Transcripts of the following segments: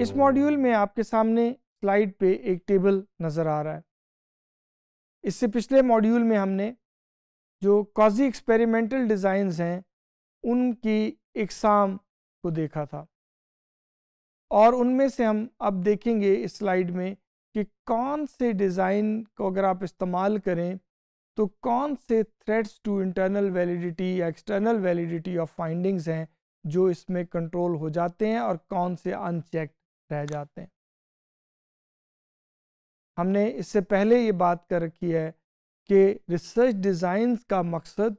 इस मॉड्यूल में आपके सामने स्लाइड पे एक टेबल नज़र आ रहा है इससे पिछले मॉड्यूल में हमने जो कॉजी एक्सपेरिमेंटल डिज़ाइंस हैं उनकी एक्साम को देखा था और उनमें से हम अब देखेंगे इस स्लाइड में कि कौन से डिज़ाइन को अगर आप इस्तेमाल करें तो कौन से थ्रेड्स टू इंटरनल वैलिडिटी या एक्सटर्नल वैलिडिटी ऑफ फाइंडिंग्स हैं जो इसमें कंट्रोल हो जाते हैं और कौन से अनचेक रह जाते हैं हमने इससे पहले ये बात कर रखी है कि रिसर्च डिज़ाइन का मकसद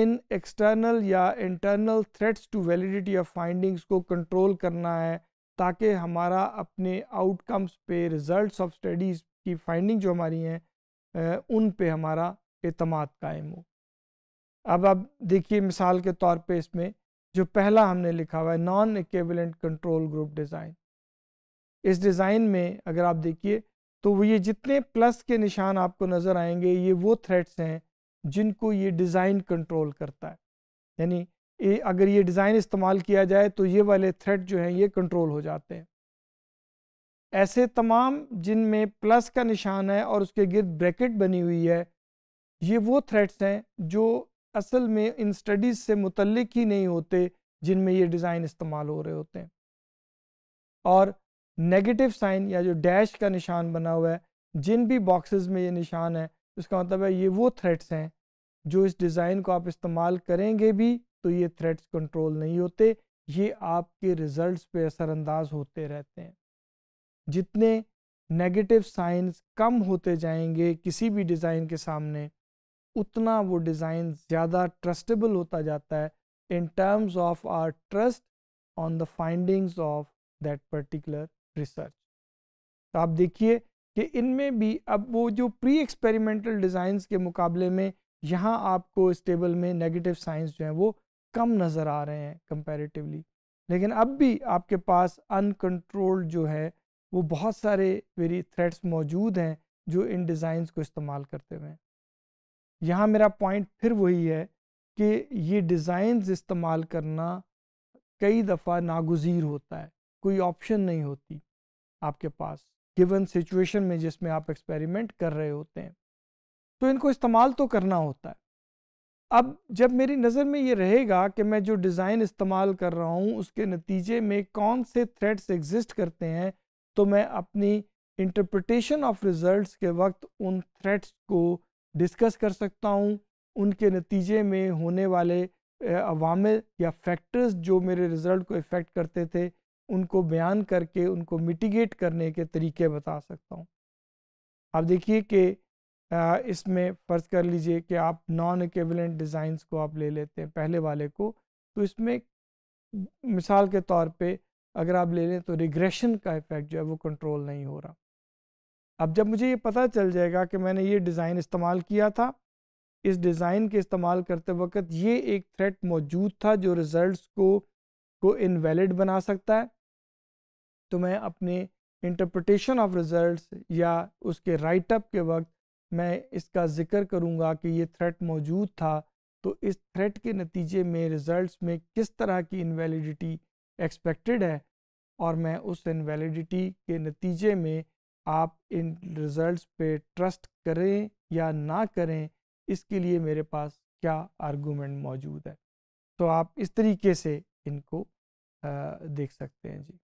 इन एक्सटर्नल या internal threats to validity of findings को कंट्रोल करना है ताकि हमारा अपने आउटकम्स पे रिजल्ट्स ऑफ स्टडीज़ की फाइंडिंग जो हमारी हैं उन पे हमारा अतमाद कायम हो अब आप देखिए मिसाल के तौर पे इसमें जो पहला हमने लिखा हुआ है non equivalent control group design इस डिज़ाइन में अगर आप देखिए तो ये जितने प्लस के निशान आपको नज़र आएंगे ये वो थ्रेड्स हैं जिनको ये डिज़ाइन कंट्रोल करता है यानी ये अगर ये डिज़ाइन इस्तेमाल किया जाए तो ये वाले थ्रेड जो हैं ये कंट्रोल हो जाते हैं ऐसे तमाम जिनमें प्लस का निशान है और उसके गिर्द ब्रैकेट बनी हुई है ये वो थ्रेड्स हैं जो असल में इन स्टडीज़ से मुतलक ही नहीं होते जिनमें ये डिज़ाइन इस्तेमाल हो रहे होते हैं और नेगेटिव साइन या जो डैश का निशान बना हुआ है जिन भी बॉक्सेस में ये निशान है उसका मतलब है ये वो थ्रेड्स हैं जो इस डिज़ाइन को आप इस्तेमाल करेंगे भी तो ये थ्रेड्स कंट्रोल नहीं होते ये आपके रिजल्ट्स पे असरअंदाज होते रहते हैं जितने नेगेटिव साइंस कम होते जाएंगे किसी भी डिज़ाइन के सामने उतना वो डिज़ाइन ज़्यादा ट्रस्टेबल होता जाता है in terms of our trust on the findings of that particular research तो आप देखिए कि इनमें भी अब वो जो प्री एक्सपेरिमेंटल डिज़ाइंस के मुकाबले में यहाँ आपको इस टेबल में नेगेटिव साइंस जो हैं वो कम नज़र आ रहे हैं कंपेरेटिवली लेकिन अब भी आपके पास अनकंट्रोल्ड जो है वो बहुत सारे वेरी थ्रेट्स मौजूद हैं जो इन डिज़ाइंस को इस्तेमाल करते हुए यहाँ मेरा पॉइंट फिर वही है कि ये डिज़ाइंस इस्तेमाल करना कई दफ़ा नागुजीर होता है कोई ऑप्शन नहीं होती आपके पास गिवन सिचुएशन में जिसमें आप एक्सपेरिमेंट कर रहे होते हैं तो इनको इस्तेमाल तो करना होता है अब जब मेरी नज़र में ये रहेगा कि मैं जो डिज़ाइन इस्तेमाल कर रहा हूँ उसके नतीजे में कौन से थ्रेड्स एग्जिस्ट करते हैं तो मैं अपनी इंटरप्रटेशन ऑफ रिज़ल्ट के वक्त उन थ्रेड्स को डिस्कस कर सकता हूँ उनके नतीजे में होने वाले अवामिल या फैक्टर्स जो मेरे रिज़ल्ट को इफ़ेक्ट करते थे उनको बयान करके उनको मिटिगेट करने के तरीके बता सकता हूँ आप देखिए कि इसमें फ़र्ज़ कर लीजिए कि आप नॉन एकेबलेंट डिज़ाइंस को आप ले लेते हैं पहले वाले को तो इसमें मिसाल के तौर पे अगर आप ले लें तो रिग्रेशन का इफ़ेक्ट जो है वो कंट्रोल नहीं हो रहा अब जब मुझे ये पता चल जाएगा कि मैंने ये डिज़ाइन इस्तेमाल किया था इस डिज़ाइन के इस्तेमाल करते वक्त ये एक थ्रेट मौजूद था जो रिज़ल्ट को को इनवैलिड बना सकता है तो मैं अपने इंटरप्रटेशन ऑफ रिज़ल्ट या उसके राइटअप के वक्त मैं इसका ज़िक्र करूँगा कि ये थ्रेट मौजूद था तो इस थ्रेट के नतीजे में रिज़ल्ट में किस तरह की इनवैलिडिटी एक्सपेक्टेड है और मैं उस इनवैलिडिटी के नतीजे में आप इन रिजल्ट्स पे ट्रस्ट करें या ना करें इसके लिए मेरे पास क्या आर्गूमेंट मौजूद है तो आप इस तरीके से इनको आ, देख सकते हैं जी